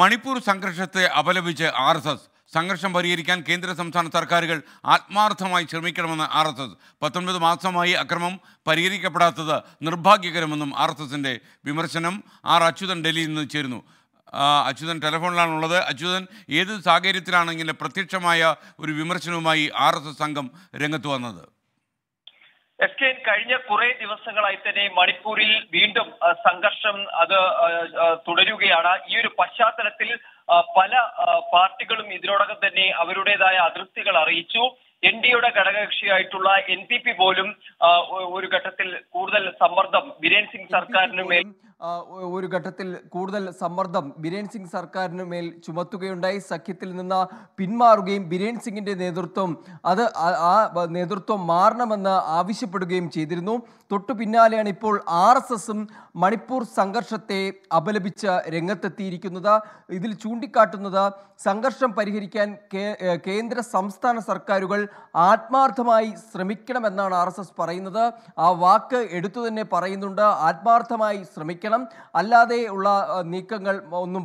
മണിപ്പൂർ സംഘർഷത്തെ അപലപിച്ച് R S S സംഘർഷം പരിഹരിക്കാൻ കേന്ദ്ര സംസ്ഥാന സർക്കാരുകൾ ആത്മാർത്ഥമായി ശ്രമിക്കണമെന്ന് ആർ എസ് എസ് പത്തൊൻപത് മാസമായി അക്രമം പരിഹരിക്കപ്പെടാത്തത് നിർഭാഗ്യകരമെന്നും ആർ എസ് എസിൻ്റെ വിമർശനം ആർ അച്യുതൻ ഡൽഹിയിൽ നിന്ന് ചേരുന്നു അച്യുതൻ ടെലഫോണിലാണുള്ളത് അച്യുതൻ ഏത് സാഹചര്യത്തിലാണെങ്കിലും പ്രത്യക്ഷമായ ഒരു വിമർശനവുമായി ആർ എസ് എസ് സംഘം രംഗത്ത് വന്നത് എസ് കെ കഴിഞ്ഞ കുറെ ദിവസങ്ങളായി തന്നെ മണിപ്പൂരിൽ വീണ്ടും സംഘർഷം അത് തുടരുകയാണ് ഈ ഒരു പശ്ചാത്തലത്തിൽ പല പാർട്ടികളും ഇതിനോടകം തന്നെ അവരുടേതായ അതൃപ്തികൾ അറിയിച്ചു എൻ ഡി എയുടെ ഘടകകക്ഷിയായിട്ടുള്ള എൻ പി പി പോലും ഒരു ഘട്ടത്തിൽ കൂടുതൽ സമ്മർദ്ദം ബിരേൻ സിംഗ് സർക്കാരിന് മേൽ ഒരു ഘട്ടത്തിൽ കൂടുതൽ സമ്മർദ്ദം ബിരേൻ സിംഗ് സർക്കാരിന് മേൽ ചുമത്തുകയുണ്ടായി സഖ്യത്തിൽ നിന്ന് പിന്മാറുകയും ബിരേൻ സിംഗിൻ്റെ നേതൃത്വം അത് ആ നേതൃത്വം മാറണമെന്ന് ആവശ്യപ്പെടുകയും ചെയ്തിരുന്നു തൊട്ടു പിന്നാലെയാണ് ഇപ്പോൾ ആർ എസ് എസും മണിപ്പൂർ സംഘർഷത്തെ അപലപിച്ച് രംഗത്തെത്തിയിരിക്കുന്നത് ഇതിൽ ചൂണ്ടിക്കാട്ടുന്നത് സംഘർഷം പരിഹരിക്കാൻ കേന്ദ്ര സംസ്ഥാന സർക്കാരുകൾ ആത്മാർത്ഥമായി ശ്രമിക്കണമെന്നാണ് ആർ പറയുന്നത് ആ വാക്ക് എടുത്തു തന്നെ പറയുന്നുണ്ട് ആത്മാർത്ഥമായി ശ്രമിക്കണം ശ്രദ്ധിക്കണം അല്ലാതെ ഉള്ള നീക്കങ്ങൾ ഒന്നും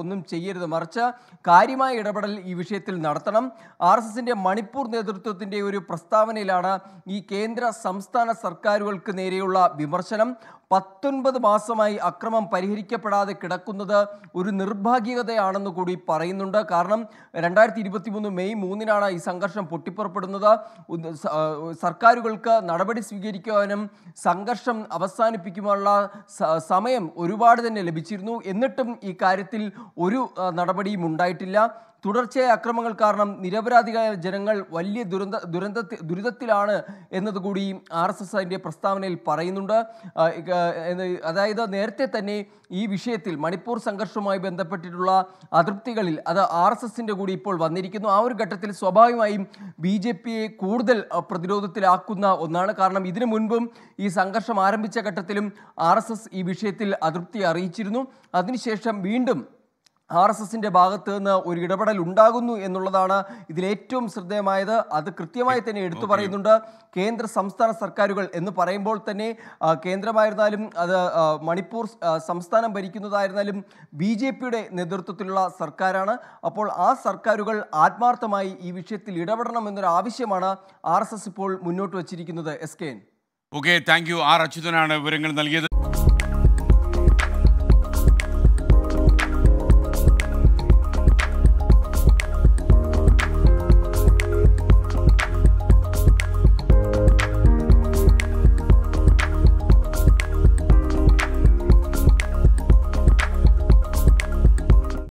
ഒന്നും ചെയ്യരുത് മറിച്ച് കാര്യമായ ഇടപെടൽ ഈ വിഷയത്തിൽ നടത്തണം ആർ എസ് എസിൻ്റെ മണിപ്പൂർ നേതൃത്വത്തിൻ്റെ ഒരു പ്രസ്താവനയിലാണ് ഈ കേന്ദ്ര സംസ്ഥാന സർക്കാരുകൾക്ക് നേരെയുള്ള വിമർശനം പത്തൊൻപത് മാസമായി അക്രമം പരിഹരിക്കപ്പെടാതെ കിടക്കുന്നത് ഒരു നിർഭാഗ്യതയാണെന്ന് കൂടി പറയുന്നുണ്ട് കാരണം രണ്ടായിരത്തി ഇരുപത്തി മൂന്ന് മെയ് മൂന്നിനാണ് ഈ സംഘർഷം പൊട്ടിപ്പുറപ്പെടുന്നത് സർക്കാരുകൾക്ക് നടപടി സ്വീകരിക്കുവാനും സംഘർഷം അവസാനിപ്പിക്കുവാനുള്ള സമയം ഒരുപാട് തന്നെ ലഭിച്ചിരുന്നു എന്നിട്ടും ഈ കാര്യത്തിൽ ഒരു നടപടിയും ഉണ്ടായിട്ടില്ല തുടർച്ചയായ അക്രമങ്ങൾ കാരണം നിരപരാധികളായ ജനങ്ങൾ വലിയ ദുരന്ത ദുരന്ത ദുരിതത്തിലാണ് എന്നതുകൂടി ആർ എസ് എസ് അതിൻ്റെ പ്രസ്താവനയിൽ പറയുന്നുണ്ട് അതായത് നേരത്തെ തന്നെ ഈ വിഷയത്തിൽ മണിപ്പൂർ സംഘർഷവുമായി ബന്ധപ്പെട്ടിട്ടുള്ള അതൃപ്തികളിൽ അത് ആർ എസ് എസിൻ്റെ കൂടി ഇപ്പോൾ വന്നിരിക്കുന്നു ആ ഒരു ഘട്ടത്തിൽ സ്വാഭാവികമായും ബി ജെ പിയെ കൂടുതൽ പ്രതിരോധത്തിലാക്കുന്ന ഒന്നാണ് കാരണം ഇതിനു മുൻപും ഈ സംഘർഷം ആരംഭിച്ച ഘട്ടത്തിലും ആർ ഈ വിഷയത്തിൽ അതൃപ്തി അറിയിച്ചിരുന്നു അതിനുശേഷം വീണ്ടും ആർ എസ് എസിന്റെ ഭാഗത്ത് നിന്ന് ഒരു ഇടപെടൽ ഉണ്ടാകുന്നു എന്നുള്ളതാണ് ഇതിലേറ്റവും ശ്രദ്ധേയമായത് അത് കൃത്യമായി തന്നെ എടുത്തു പറയുന്നുണ്ട് കേന്ദ്ര സംസ്ഥാന സർക്കാരുകൾ എന്ന് പറയുമ്പോൾ തന്നെ കേന്ദ്രമായിരുന്നാലും അത് മണിപ്പൂർ സംസ്ഥാനം ഭരിക്കുന്നതായിരുന്നാലും ബി ജെ പിയുടെ നേതൃത്വത്തിലുള്ള സർക്കാരാണ് അപ്പോൾ ആ സർക്കാരുകൾ ആത്മാർത്ഥമായി ഈ വിഷയത്തിൽ എന്നൊരു ആവശ്യമാണ് ആർ എസ് എസ് ഇപ്പോൾ മുന്നോട്ട് വച്ചിരിക്കുന്നത് S K N okay thank you R അച്യുതനാണ് വിവരങ്ങൾ നൽകിയത്